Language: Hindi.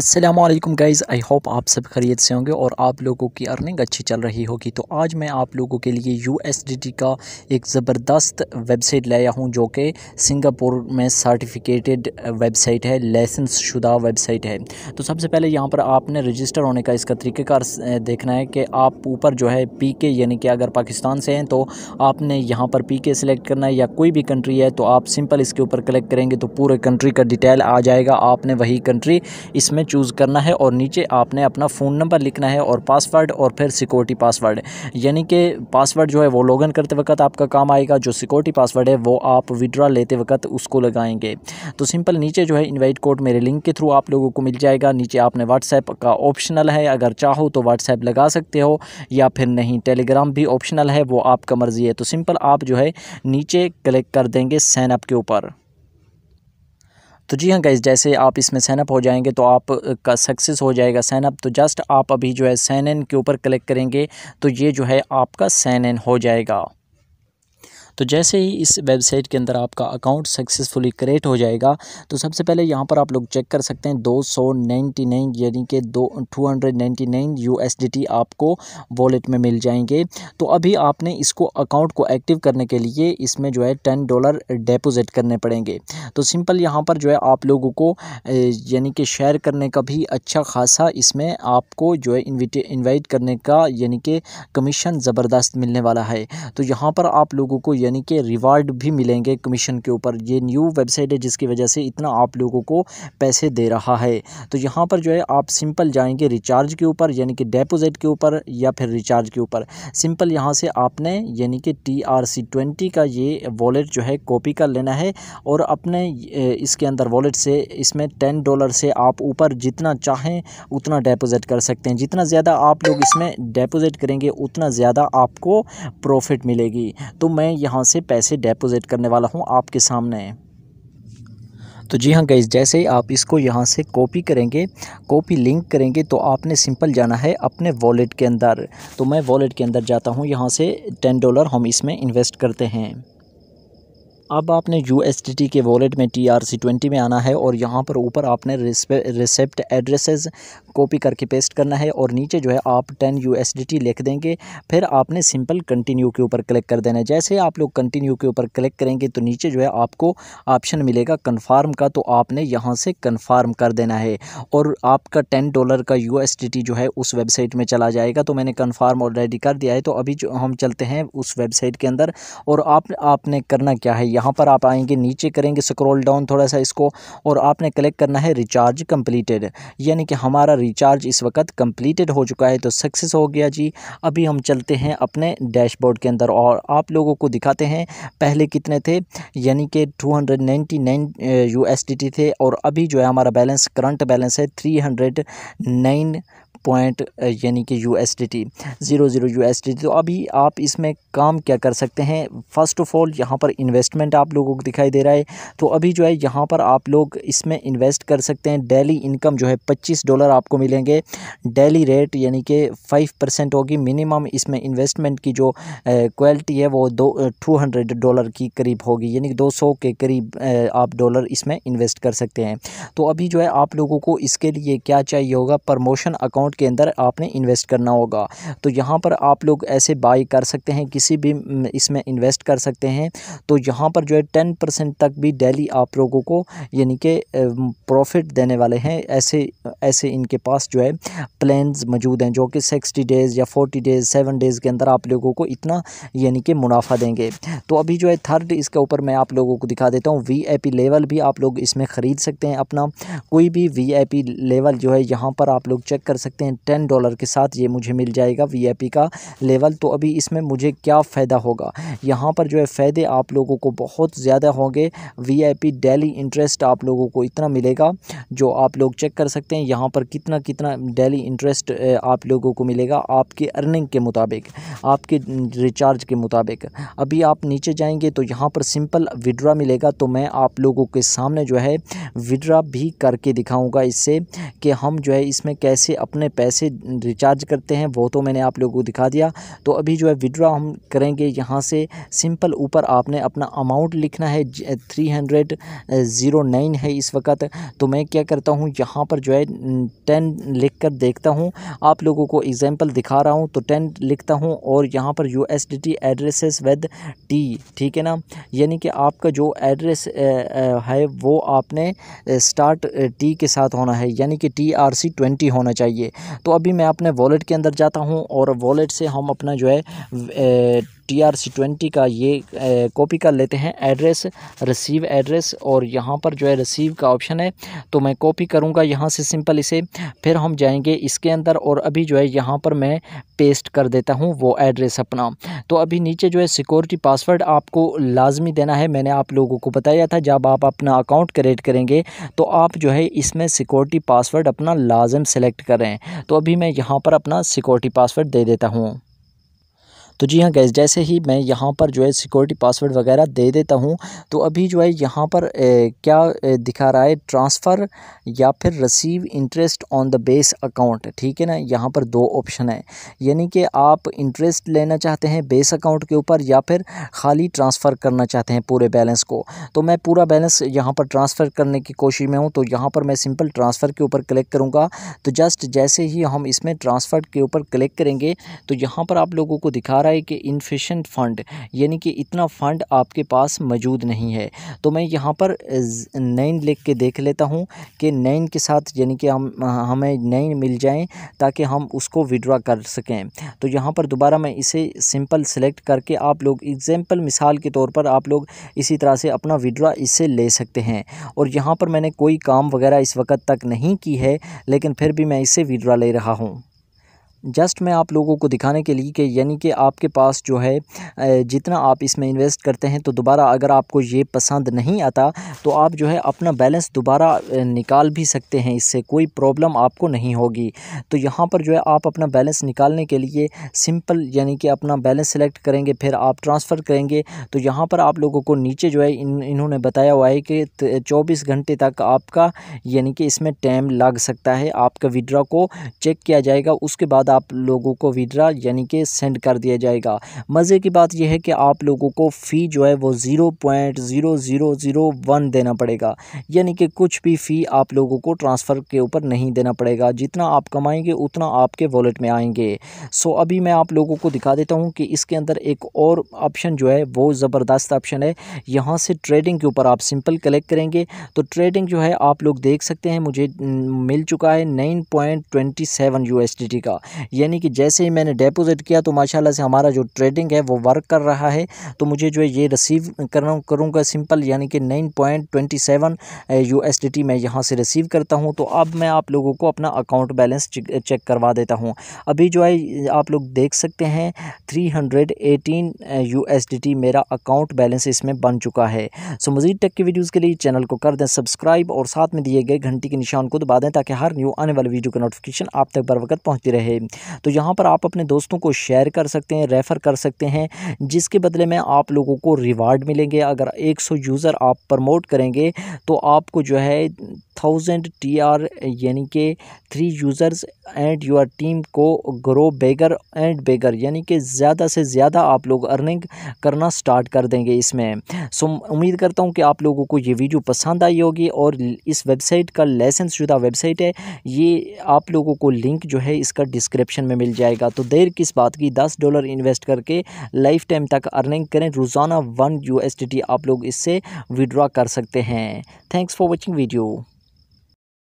असलम गाइज़ आई होप आप सब खरीद से होंगे और आप लोगों की अर्निंग अच्छी चल रही होगी तो आज मैं आप लोगों के लिए यू का एक ज़बरदस्त वेबसाइट लाया हूँ जो कि सिंगापुर में सर्टिफिकेटेड वेबसाइट है लाइसेंस शुदा वेबसाइट है तो सबसे पहले यहाँ पर आपने रजिस्टर होने का इसका तरीक़ेकार देखना है कि आप ऊपर जो है पी के यानी कि अगर पाकिस्तान से हैं तो आपने यहाँ पर पी के सेलेक्ट करना है या कोई भी कंट्री है तो आप सिंपल इसके ऊपर क्लिक करेंगे तो पूरे कंट्री का डिटेल आ जाएगा आपने वही कंट्री इसमें चूज़ करना है और नीचे आपने अपना फ़ोन नंबर लिखना है और पासवर्ड और फिर सिक्योरिटी पासवर्ड यानी कि पासवर्ड जो है वो लॉगिन करते वक्त आपका काम आएगा जो सिक्योरिटी पासवर्ड है वो आप विड्रा लेते वक्त उसको लगाएंगे तो सिंपल नीचे जो है इन्वाइट कोड मेरे लिंक के थ्रू आप लोगों को मिल जाएगा नीचे आपने व्हाट्सएप का ऑप्शनल है अगर चाहो तो व्हाट्सएप लगा सकते हो या फिर नहीं टेलीग्राम भी ऑप्शनल है वो आपका मर्ज़ी है तो सिंपल आप जो है नीचे क्लिक कर देंगे सैनअप के ऊपर तो जी हाँ गाइज़ जैसे आप इसमें सैनअप हो जाएंगे तो आप का सक्सेस हो जाएगा सैनअप तो जस्ट आप अभी जो है सैन इन के ऊपर क्लिक करेंगे तो ये जो है आपका सैन इन हो जाएगा तो जैसे ही इस वेबसाइट के अंदर आपका अकाउंट सक्सेसफुली क्रिएट हो जाएगा तो सबसे पहले यहाँ पर आप लोग चेक कर सकते हैं दो सौ नाइन्टी नाइन यानी कि दो two hundred ninety nine U S D T आपको वॉलेट में मिल जाएंगे तो अभी आपने इसको अकाउंट को एक्टिव करने के लिए इसमें जो है टेन डॉलर डिपोज़िट करने पड़ेंगे तो सिंपल यहाँ पर जो है आप लोगों को यानी कि शेयर करने का भी अच्छा खासा इसमें आपको जो है इन्वाइट करने का यानी कि कमीशन ज़बरदस्त मिलने वाला है तो यहाँ पर आप लोगों को यानी कि रिवार्ड भी मिलेंगे कमीशन के ऊपर ये न्यू वेबसाइट है जिसकी वजह से इतना आप लोगों को पैसे दे रहा है तो यहाँ पर जो है आप सिंपल जाएंगे रिचार्ज के ऊपर यानी कि डेपोज़िट के ऊपर या फिर रिचार्ज के ऊपर सिंपल यहाँ से आपने यानी कि टी आर सी ट्वेंटी का ये वॉलेट जो है कॉपी कर लेना है और अपने इसके अंदर वॉलेट से इसमें टेन डॉलर से आप ऊपर जितना चाहें उतना डेपोज़िट कर सकते हैं जितना ज़्यादा आप लोग इसमें डेपोज़िट करेंगे उतना ज़्यादा आपको प्रॉफिट मिलेगी तो मैं यहाँ यहाँ से पैसे डिपोज़िट करने वाला हूँ आपके सामने तो जी हाँ गाइज जैसे ही आप इसको यहाँ से कॉपी करेंगे कॉपी लिंक करेंगे तो आपने सिंपल जाना है अपने वॉलेट के अंदर तो मैं वॉलेट के अंदर जाता हूँ यहाँ से टेन डॉलर हम इसमें इन्वेस्ट करते हैं अब आपने यू के वॉलेट में टी आर सी ट्वेंटी में आना है और यहाँ पर ऊपर आपने रिसेप्ट एड्रेसेस कॉपी करके पेस्ट करना है और नीचे जो है आप टेन यू लिख देंगे फिर आपने सिंपल कंटिन्यू के ऊपर क्लिक कर देना है जैसे आप लोग कंटिन्यू के ऊपर क्लिक करेंगे तो नीचे जो है आपको ऑप्शन मिलेगा कन्फर्म का तो आपने यहाँ से कन्फर्म कर देना है और आपका टेन डॉलर का यू जो है उस वेबसाइट में चला जाएगा तो मैंने कन्फर्म ऑलरेडी कर दिया है तो अभी जो हम चलते हैं उस वेबसाइट के अंदर और आप आपने करना क्या है यहाँ पर आप आएंगे नीचे करेंगे स्क्रॉल डाउन थोड़ा सा इसको और आपने कलेक्ट करना है रिचार्ज कम्प्लीटेड यानी कि हमारा रिचार्ज इस वक्त कम्प्लीटेड हो चुका है तो सक्सेस हो गया जी अभी हम चलते हैं अपने डैशबोर्ड के अंदर और आप लोगों को दिखाते हैं पहले कितने थे यानी कि टू हंड्रेड नाइन्टी नाइन थे और अभी जो है हमारा बैलेंस करंट बैलेंस है थ्री हंड्रेड नाइन पॉइंट यानी कि U S D T zero zero U S D T तो अभी आप इसमें काम क्या कर सकते हैं फ़र्स्ट ऑफ़ ऑल यहाँ पर इन्वेस्टमेंट आप लोगों को दिखाई दे रहा है तो अभी जो है यहाँ पर आप लोग इसमें इन्वेस्ट कर सकते हैं डेली इनकम जो है पच्चीस डॉलर आपको मिलेंगे डेली रेट यानी कि फाइव परसेंट होगी मिनिमम इसमें इन्वेस्टमेंट की जो क्वालिटी है वो दो टू हंड्रेड डॉलर की करीब होगी यानी दो सौ के करीब आप डॉलर इसमें इन्वेस्ट कर सकते हैं तो अभी जो है आप लोगों को इसके लिए क्या चाहिए होगा प्रमोशन अकाउंट अकाउंट के अंदर आपने इन्वेस्ट करना होगा तो यहाँ पर आप लोग ऐसे बाई कर सकते हैं किसी भी इसमें इन्वेस्ट कर सकते हैं तो यहाँ पर जो है टेन परसेंट तक भी डेली आप लोगों को यानी कि प्रॉफिट देने वाले हैं ऐसे ऐसे इनके पास जो है प्लान मौजूद हैं जो कि सिक्सटी डेज़ या फोर्टी डेज़ सेवन डेज़ के अंदर आप लोगों को इतना यानी कि मुनाफा देंगे तो अभी जो है थर्ड इसके ऊपर मैं आप लोगों को दिखा देता हूँ वी लेवल भी आप लोग इसमें ख़रीद सकते हैं अपना कोई भी वी लेवल जो है यहाँ पर आप लोग चेक कर सकते सकते हैं टेन डॉलर के साथ ये मुझे मिल जाएगा वी का लेवल तो अभी इसमें मुझे क्या फ़ायदा होगा यहाँ पर जो है फ़ायदे आप लोगों को बहुत ज़्यादा होंगे वी डेली इंटरेस्ट आप लोगों को इतना मिलेगा जो आप लोग चेक कर सकते हैं यहाँ पर कितना कितना डेली इंटरेस्ट आप लोगों को मिलेगा आपके अर्निंग के मुताबिक आपके रिचार्ज के मुताबिक अभी आप नीचे जाएंगे तो यहाँ पर सिंपल विड्रा मिलेगा तो मैं आप लोगों के सामने जो है विड्रा भी करके दिखाऊंगा इससे कि हम जो है इसमें कैसे अपने पैसे रिचार्ज करते हैं वो तो मैंने आप लोगों को दिखा दिया तो अभी जो है विड्रा हम करेंगे यहाँ से सिंपल ऊपर आपने अपना अमाउंट लिखना है थ्री हंड्रेड ज़ीरो नाइन है इस वक्त तो मैं क्या करता हूँ यहाँ पर जो है टेन लिख कर देखता हूँ आप लोगों को एग्ज़ैम्पल दिखा रहा हूँ तो टेन लिखता हूँ और यहाँ पर U S D T addresses with T ठीक है ना यानी कि आपका जो एड्रेस है वो आपने स्टार्ट टी के साथ होना है यानी कि टी आर सी ट्वेंटी होना चाहिए तो अभी मैं अपने वॉलेट के अंदर जाता हूँ और वॉलेट से हम अपना जो है टी आर सी ट्वेंटी का ये कॉपी कर लेते हैं एड्रेस रिसीव एड्रेस और यहाँ पर जो है रिसीव का ऑप्शन है तो मैं कॉपी करूँगा यहाँ से सिंपल इसे फिर हम जाएंगे इसके अंदर और अभी जो है यहाँ पर मैं पेस्ट कर देता हूँ वो एड्रेस अपना तो अभी नीचे जो है सिक्योरिटी पासवर्ड आपको लाजमी देना है मैंने आप लोगों को बताया था जब आप अपना अकाउंट क्रिएट करेंगे तो आप जो है इसमें सिक्योरिटी पासवर्ड अपना लाजम सेलेक्ट करें तो अभी मैं यहाँ पर अपना सिक्योरिटी पासवर्ड दे देता हूँ तो जी हाँ गैस जैसे ही मैं यहाँ पर जो है सिक्योरिटी पासवर्ड वगैरह दे देता हूँ तो अभी जो है यहाँ पर ए, क्या ए, दिखा रहा है ट्रांसफ़र या फिर receive interest on the base account ठीक है ना यहाँ पर दो ऑप्शन है यानी कि आप इंटरेस्ट लेना चाहते हैं बेस अकाउंट के ऊपर या फिर खाली ट्रांसफ़र करना चाहते हैं पूरे बैलेंस को तो मैं पूरा बैलेंस यहाँ पर ट्रांसफ़र करने की कोशिश में हूँ तो यहाँ पर मैं सिंपल ट्रांसफ़र के ऊपर क्लिक करूँगा तो जस्ट जैसे ही हम इसमें ट्रांसफ़र के ऊपर क्लिक करेंगे तो यहाँ पर आप लोगों को दिखा रहा है कि इनफिशेंट फ़ंड यानी कि इतना फ़ंड आपके पास मौजूद नहीं है तो मैं यहाँ पर नैन लिख के देख लेता हूँ कि नैन के साथ यानी कि हम हमें नैन मिल जाएँ ताकि हम उसको विड्रा कर सकें तो यहाँ पर दोबारा मैं इसे सिंपल सेलेक्ट करके आप लोग एग्ज़ाम्पल मिसाल के तौर पर आप लोग इसी तरह से अपना विड्रा इससे ले सकते हैं और यहाँ पर मैंने कोई काम वगैरह इस वक्त तक नहीं की है लेकिन फिर भी मैं इसे विड्रा ले रहा हूँ जस्ट मैं आप लोगों को दिखाने के लिए कि यानी कि आपके पास जो है जितना आप इसमें इन्वेस्ट करते हैं तो दोबारा अगर आपको ये पसंद नहीं आता तो आप जो है अपना बैलेंस दोबारा निकाल भी सकते हैं इससे कोई प्रॉब्लम आपको नहीं होगी तो यहाँ पर जो है आप अपना बैलेंस निकालने के लिए सिंपल यानी कि अपना बैलेंस सेलेक्ट करेंगे फिर आप ट्रांसफ़र करेंगे तो यहाँ पर आप लोगों को नीचे जो है इन इन्होंने बताया हुआ है कि चौबीस घंटे तक आपका यानी कि इसमें टाइम लग सकता है आपका विड्रा को चेक किया जाएगा उसके बाद आप लोगों को विड्रा यानी कि सेंड कर दिया जाएगा मज़े की बात यह है कि आप लोगों को फ़ी जो है वो zero point zero zero zero one देना पड़ेगा यानी कि कुछ भी फ़ी आप लोगों को ट्रांसफ़र के ऊपर नहीं देना पड़ेगा जितना आप कमाएंगे उतना आपके वॉलेट में आएंगे सो अभी मैं आप लोगों को दिखा देता हूँ कि इसके अंदर एक और ऑप्शन जो है वो ज़बरदस्त ऑप्शन है यहाँ से ट्रेडिंग के ऊपर आप सिंपल कलेक्ट करेंगे तो ट्रेडिंग जो है आप लोग देख सकते हैं मुझे मिल चुका है nine point twenty seven U का यानी कि जैसे ही मैंने डिपॉजिट किया तो माशाल्लाह से हमारा जो ट्रेडिंग है वो वर्क कर रहा है तो मुझे जो है ये रिसीव करना करूँगा सिंपल यानी कि nine point twenty seven U S D T मैं यहाँ से रिसीव करता हूँ तो अब मैं आप लोगों को अपना अकाउंट बैलेंस चेक करवा देता हूँ अभी जो है आप लोग देख सकते हैं three hundred eighteen U S D T मेरा अकाउंट बैलेंस इसमें बन चुका है सो मज़ीद टेक की वीडियोज़ के लिए चैनल को कर दें सब्सक्राइब और साथ में दिए गए घंटी के निशान को दबा दें ताकि हर न्यू आने वाली वीडियो का नोटिफिकेशन आप तक बर वक्त पहुँचती रहे तो यहाँ पर आप अपने दोस्तों को शेयर कर सकते हैं रेफ़र कर सकते हैं जिसके बदले में आप लोगों को रिवार्ड मिलेंगे अगर 100 यूज़र आप प्रमोट करेंगे तो आपको जो है थाउजेंड टी आर यानी कि three users and your team को ग्रो बेगर एंड बेगर यानी कि ज़्यादा से ज़्यादा आप लोग अर्निंग करना स्टार्ट कर देंगे इसमें सो उम्मीद करता हूँ कि आप लोगों को ये वीडियो पसंद आई होगी और इस वेबसाइट का लाइसेंस शुदा वेबसाइट है ये आप लोगों को लिंक जो है इसका डिस्क्रिप डिस्क्रिप्शन में मिल जाएगा तो देर किस बात की दस डॉलर इन्वेस्ट करके लाइफ टाइम तक अर्निंग करें रोज़ाना वन यू आप लोग इससे विड्रॉ कर सकते हैं थैंक्स फॉर वॉचिंग वीडियो